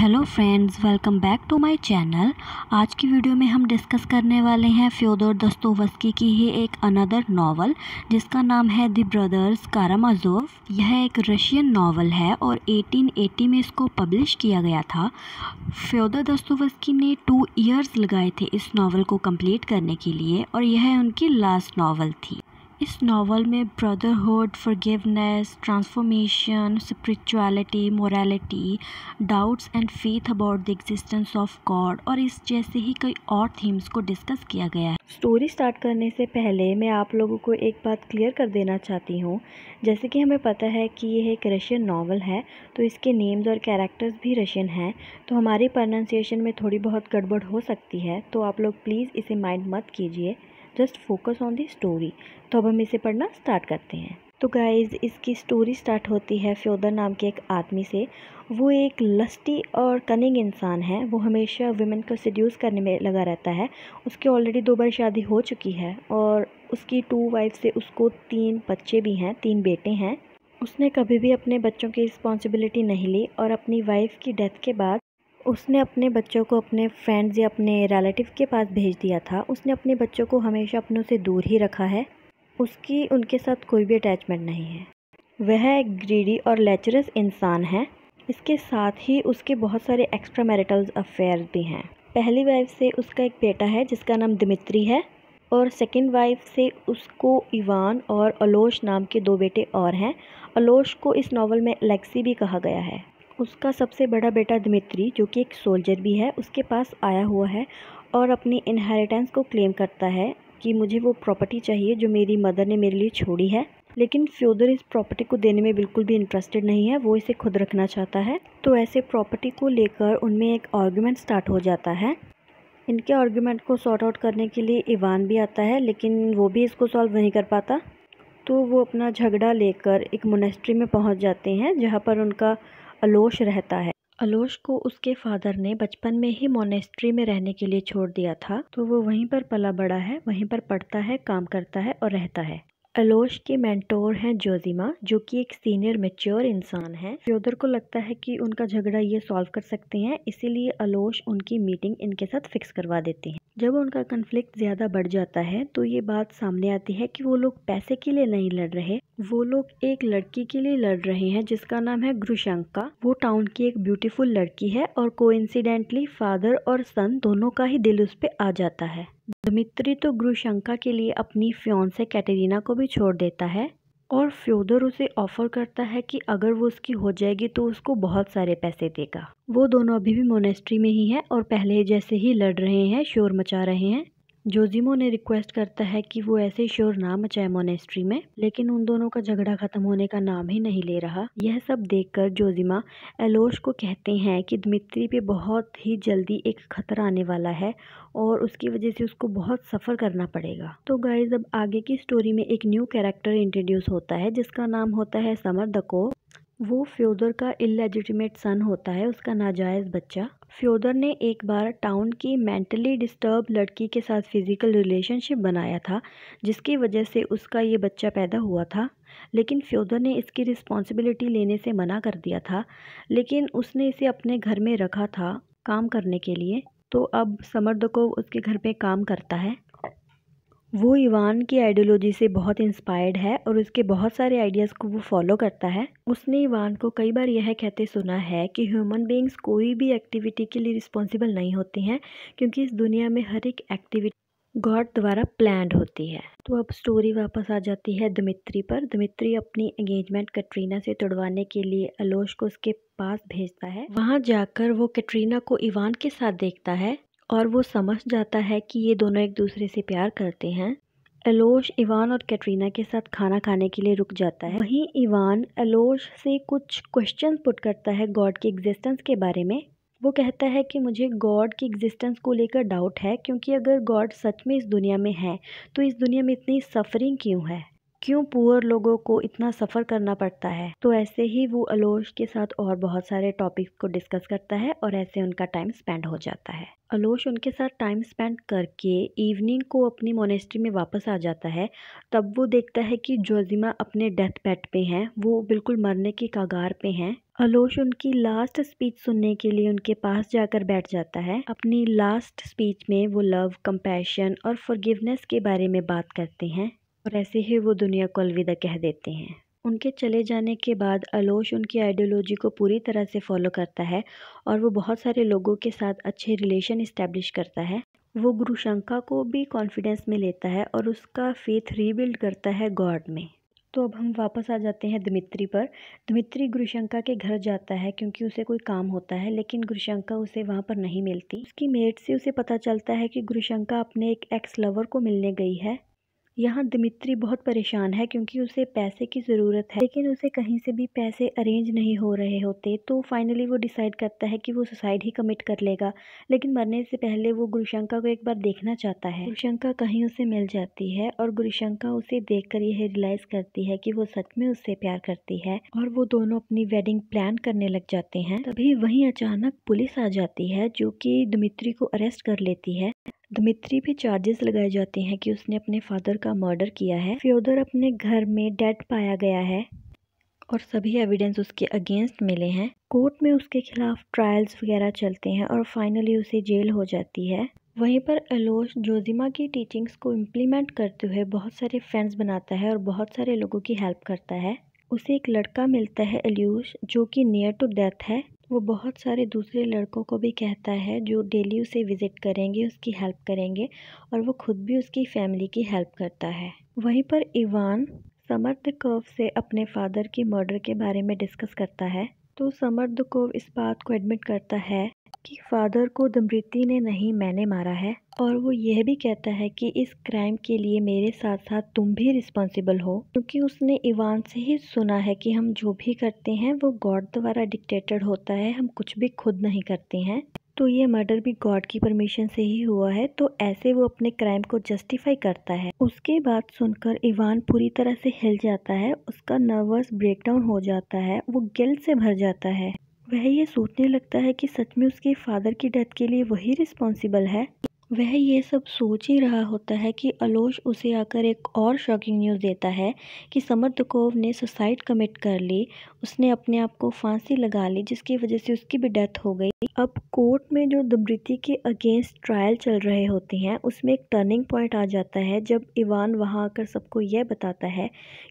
hello friends welcome back to my channel आज की video में हम डिस्कस करने वाले हैं फ्योदोर दस्तोवस्की की ही एक अनदर नावल जिसका नाम है द ब्रदर्स कारामाजोव यह एक रशियन नावल है और 1880 में इसको पब्लिश किया गया था फ्योदोर दस्तोवस्की ने टू इयर्स लगाए थे इस नावल को कंप्लीट करने के लिए और यह उनकी लास्ट नावल थी इस नावल में brotherhood forgiveness transformation spirituality morality doubts and faith about the existence of God और इस जैसे ही कई और थीम्स को डिस्कस किया गया है स्टोरी स्टार्ट करने से पहले मैं आप लोगों को एक बात क्लियर कर देना चाहती हूँ जैसे कि हमें पता है कि यह एक रशियन नावल है तो इसके नेम्स और कैरेक्टर्स भी रशियन हैं तो हमारी प्रोनाउंसिएशन में थोड़ी बहुत गड़बड़ हो सकती है तो आप लोग प्लीज़ इसे माइंड मत कीजिए just focus on the story तो अब हम इसे पढ़ना स्टार्ट करते हैं तो गाइज इसकी स्टोरी स्टार्ट होती है फ्योदर नाम के एक आदमी से वो एक लस्टी और कनिंग इंसान है वो हमेशा वुमेन को सड्यूस करने में लगा रहता है उसकी ऑलरेडी दो बार शादी हो चुकी है और उसकी टू वाइफ से उसको तीन बच्चे भी हैं तीन बेटे हैं उसने कभी भी अपने बच्चों की रिस्पॉन्सिबिलिटी नहीं ली और अपनी वाइफ की डेथ के बाद उसने अपने बच्चों को अपने फ्रेंड्स या अपने रिलेटिव के पास भेज दिया था उसने अपने बच्चों को हमेशा अपनों से दूर ही रखा है उसकी उनके साथ कोई भी अटैचमेंट नहीं है वह एक ग्रीडी और लेचरस इंसान है इसके साथ ही उसके बहुत सारे एक्स्ट्रा मैरिटल अफेयर भी हैं पहली वाइफ से उसका एक बेटा है जिसका नाम दिमित्री है और सेकंड वाइफ से उसको इवान और अलोश नाम के दो बेटे और हैं अलोश को इस नावल में एलेक्सी भी कहा गया है उसका सबसे बड़ा बेटा दमित्री जो कि एक सोल्जर भी है उसके पास आया हुआ है और अपनी इनहेरिटेंस को क्लेम करता है कि मुझे वो प्रॉपर्टी चाहिए जो मेरी मदर ने मेरे लिए छोड़ी है लेकिन फ्योदर इस प्रॉपर्टी को देने में बिल्कुल भी इंटरेस्टेड नहीं है वो इसे खुद रखना चाहता है तो ऐसे प्रॉपर्टी को लेकर उनमें एक आर्ग्यूमेंट स्टार्ट हो जाता है इनके आर्ग्यूमेंट को सॉर्ट आउट करने के लिए इवान भी आता है लेकिन वो भी इसको सॉल्व नहीं कर पाता तो वो अपना झगड़ा लेकर एक मोनेस्ट्री में पहुँच जाते हैं जहाँ पर उनका अलोश रहता है अलोश को उसके फादर ने बचपन में ही मोनेस्ट्री में रहने के लिए छोड़ दिया था तो वो वहीं पर पला बड़ा है वहीं पर पढ़ता है काम करता है और रहता है अलोश के मेंटोर हैं जोजिमा जो कि एक सीनियर मेच्योर इंसान है फ्योदर को लगता है कि उनका झगड़ा ये सॉल्व कर सकते हैं इसीलिए अलोश उनकी मीटिंग इनके साथ फिक्स करवा देती हैं जब उनका कन्फ्लिक्ट ज़्यादा बढ़ जाता है तो ये बात सामने आती है कि वो लोग पैसे के लिए नहीं लड़ रहे वो लोग एक लड़की के लिए लड़ रहे हैं जिसका नाम है ग्रुशंका वो टाउन की एक ब्यूटीफुल लड़की है और कोइंसिडेंटली फादर और सन दोनों का ही दिल उस पर आ जाता है दमित्री तो ग्रुशंका के लिए अपनी फ्योन से कैटरीना को भी छोड़ देता है और फ्योदर उसे ऑफर करता है कि अगर वो उसकी हो जाएगी तो उसको बहुत सारे पैसे देगा वो दोनों अभी भी मोनेस्ट्री में ही हैं और पहले जैसे ही लड़ रहे हैं शोर मचा रहे हैं जोजिमो ने रिक्वेस्ट करता है कि वो ऐसे शोर ना मचाए मोनेस्ट्री में लेकिन उन दोनों का झगड़ा खत्म होने का नाम ही नहीं ले रहा यह सब देखकर जोजिमा एलोश को कहते हैं कि दमित्री पे बहुत ही जल्दी एक खतरा आने वाला है और उसकी वजह से उसको बहुत सफ़र करना पड़ेगा तो गाइज अब आगे की स्टोरी में एक न्यू कैरेक्टर इंट्रोड्यूस होता है जिसका नाम होता है समर दको वो फ्योदर का इलेजिटिमेट सन होता है उसका नाजायज़ बच्चा फ्योदर ने एक बार टाउन की मेंटली डिस्टर्ब लड़की के साथ फिज़िकल रिलेशनशिप बनाया था जिसकी वजह से उसका ये बच्चा पैदा हुआ था लेकिन फ्योदर ने इसकी रिस्पॉन्सिबिलिटी लेने से मना कर दिया था लेकिन उसने इसे अपने घर में रखा था काम करने के लिए तो अब समर्द को उसके घर पे काम करता है वो इवान की आइडियोलॉजी से बहुत इंस्पायर्ड है और उसके बहुत सारे आइडियाज़ को वो फॉलो करता है उसने इवान को कई बार यह कहते सुना है कि ह्यूमन बींग्स कोई भी एक्टिविटी के लिए रिस्पॉन्सिबल नहीं होती हैं क्योंकि इस दुनिया में हर एक एक्टिविटी गॉड द्वारा प्लान्ड होती है तो अब स्टोरी वापस आ जाती है दमित्री पर दमित्री अपनी एंगेजमेंट कटरीना से तोड़वाने के लिए अलोश को उसके पास भेजता है वहाँ जाकर वो कटरीना को इवान के साथ देखता है और वो समझ जाता है कि ये दोनों एक दूसरे से प्यार करते हैं एलोश इवान और कैटरीना के साथ खाना खाने के लिए रुक जाता है वहीं इवान एलोश से कुछ क्वेश्चन पुट करता है गॉड की एग्जिस्टेंस के बारे में वो कहता है कि मुझे गॉड की एग्जिस्टेंस को लेकर डाउट है क्योंकि अगर गॉड सच में इस दुनिया में है तो इस दुनिया में इतनी सफरिंग क्यों है क्यों पुअर लोगों को इतना सफ़र करना पड़ता है तो ऐसे ही वो अलोश के साथ और बहुत सारे टॉपिक्स को डिस्कस करता है और ऐसे उनका टाइम स्पेंड हो जाता है अलोश उनके साथ टाइम स्पेंड करके इवनिंग को अपनी मोनेस्ट्री में वापस आ जाता है तब वो देखता है कि जोजिमा अपने डेथ बेड पे हैं वो बिल्कुल मरने की कगार पे हैं अलोश उनकी लास्ट स्पीच सुनने के लिए उनके पास जाकर बैठ जाता है अपनी लास्ट स्पीच में वो लव कंपैशन और फॉरगिवनेस के बारे में बात करते हैं और ऐसे ही वो दुनिया को अलविदा कह देते हैं उनके चले जाने के बाद अलोश उनकी आइडियोलॉजी को पूरी तरह से फॉलो करता है और वो बहुत सारे लोगों के साथ अच्छे रिलेशन इस्टेब्लिश करता है वो गुरु शंका को भी कॉन्फिडेंस में लेता है और उसका फेथ रीबिल्ड करता है गॉड में तो अब हम वापस आ जाते हैं दमित्री पर दमित्री गुरुशंका के घर जाता है क्योंकि उसे कोई काम होता है लेकिन गुरुशंका उसे वहाँ पर नहीं मिलती उसकी मेट से उसे पता चलता है कि गुरुशंका अपने एक एक्स लवर को मिलने गई है यहाँ दमित्री बहुत परेशान है क्योंकि उसे पैसे की ज़रूरत है लेकिन उसे कहीं से भी पैसे अरेंज नहीं हो रहे होते तो फाइनली वो डिसाइड करता है कि वो सुसाइड ही कमिट कर लेगा लेकिन मरने से पहले वो गुरुशंका को एक बार देखना चाहता है गुरुशंका कहीं उसे मिल जाती है और गुरुशंका उसे देख यह रियलाइज़ करती है कि वो सच में उससे प्यार करती है और वो दोनों अपनी वेडिंग प्लान करने लग जाते हैं तभी वहीं अचानक पुलिस आ जाती है जो कि दमित्री को अरेस्ट कर लेती है दमित्री पे चार्जेस लगाए जाते हैं कि उसने अपने फादर का मर्डर किया है फ्योदर अपने घर में डेड पाया गया है और सभी एविडेंस उसके अगेंस्ट मिले हैं कोर्ट में उसके खिलाफ ट्रायल्स वगैरह चलते हैं और फाइनली उसे जेल हो जाती है वहीं पर अलोश जोजिमा की टीचिंग्स को इम्प्लीमेंट करते हुए बहुत सारे फ्रेंड्स बनाता है और बहुत सारे लोगों की हेल्प करता है उसे एक लड़का मिलता है एल्यूश जो कि नियर टू डेथ है वो बहुत सारे दूसरे लड़कों को भी कहता है जो डेली उसे विज़िट करेंगे उसकी हेल्प करेंगे और वो खुद भी उसकी फैमिली की हेल्प करता है वहीं पर इवान समर दकोव से अपने फादर की मर्डर के बारे में डिस्कस करता है तो समर कोव इस बात को एडमिट करता है कि फादर को दमृति ने नहीं मैंने मारा है और वो यह भी कहता है कि इस क्राइम के लिए मेरे साथ साथ तुम भी रिस्पॉन्सिबल हो क्योंकि उसने इवान से ही सुना है कि हम जो भी करते हैं वो गॉड द्वारा डिक्टेटेड होता है हम कुछ भी खुद नहीं करते हैं तो ये मर्डर भी गॉड की परमिशन से ही हुआ है तो ऐसे वो अपने क्राइम को जस्टिफाई करता है उसके बाद सुनकर इवान पूरी तरह से हिल जाता है उसका नर्वस ब्रेकडाउन हो जाता है वो गिल्ट से भर जाता है वह ये सोचने लगता है कि सच में उसके फादर की डेथ के लिए वही रिस्पॉन्सिबल है वह ये सब सोच ही रहा होता है कि अलोश उसे आकर एक और शॉकिंग न्यूज़ देता है कि समरदकोव ने सुसाइड कमिट कर ली उसने अपने आप को फांसी लगा ली जिसकी वजह से उसकी भी डेथ हो गई अब कोर्ट में जो दमृति के अगेंस्ट ट्रायल चल रहे होते हैं उसमें एक टर्निंग पॉइंट आ जाता है जब इवान वहाँ आकर सबको यह बताता है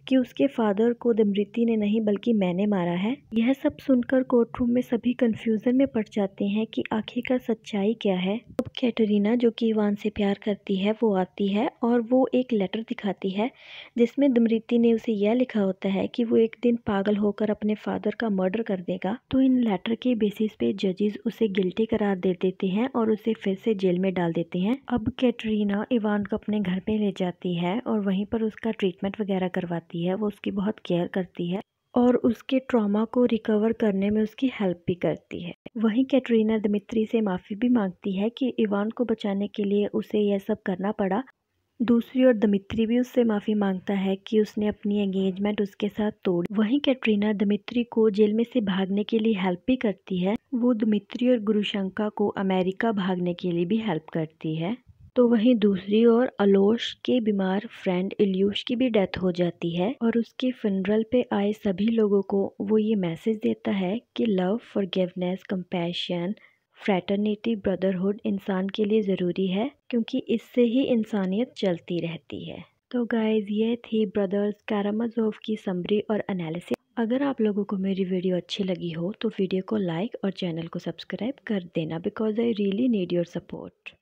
कि उसके फादर को दमृति ने नहीं बल्कि मैंने मारा है यह सब सुनकर कोर्ट रूम में सभी कन्फ्यूज़न में पड़ जाते हैं कि आखिरकार सच्चाई क्या है अब कैटरीना जो कि इवान से प्यार करती है वो आती है और वो एक लेटर दिखाती है जिसमें दमृति ने उसे यह लिखा होता है कि वो एक दिन पागल होकर अपने फादर का मर्डर कर देगा तो इन लेटर के बेसिस पे जजेस उसे गिल्टी करार दे देते हैं और उसे फिर से जेल में डाल देते हैं अब कैटरीना इवान को अपने घर पे ले जाती है और वहीं पर उसका ट्रीटमेंट वगैरह करवाती है वो उसकी बहुत केयर करती है और उसके ट्रॉमा को रिकवर करने में उसकी हेल्प भी करती है वहीं कैटरीना दमित्री से माफ़ी भी मांगती है कि इवान को बचाने के लिए उसे यह सब करना पड़ा दूसरी ओर दमित्री भी उससे माफ़ी मांगता है कि उसने अपनी एंगेजमेंट उसके साथ तोड़ी वहीं कैटरीना दमित्री को जेल में से भागने के लिए हेल्प भी करती है वो दमित्री और गुरुशंका को अमेरिका भागने के लिए भी हेल्प करती है तो वहीं दूसरी ओर अलोश के बीमार फ्रेंड इल्यूश की भी डेथ हो जाती है और उसके फिनरल पे आए सभी लोगों को वो ये मैसेज देता है कि love forgiveness compassion fraternity brotherhood इंसान के लिए ज़रूरी है क्योंकि इससे ही इंसानियत चलती रहती है तो गाइज ये थी ब्रदर्स कारामाजोव की समरी और एनालिसिस अगर आप लोगों को मेरी वीडियो अच्छी लगी हो तो वीडियो को लाइक और चैनल को सब्सक्राइब कर देना because I really need your support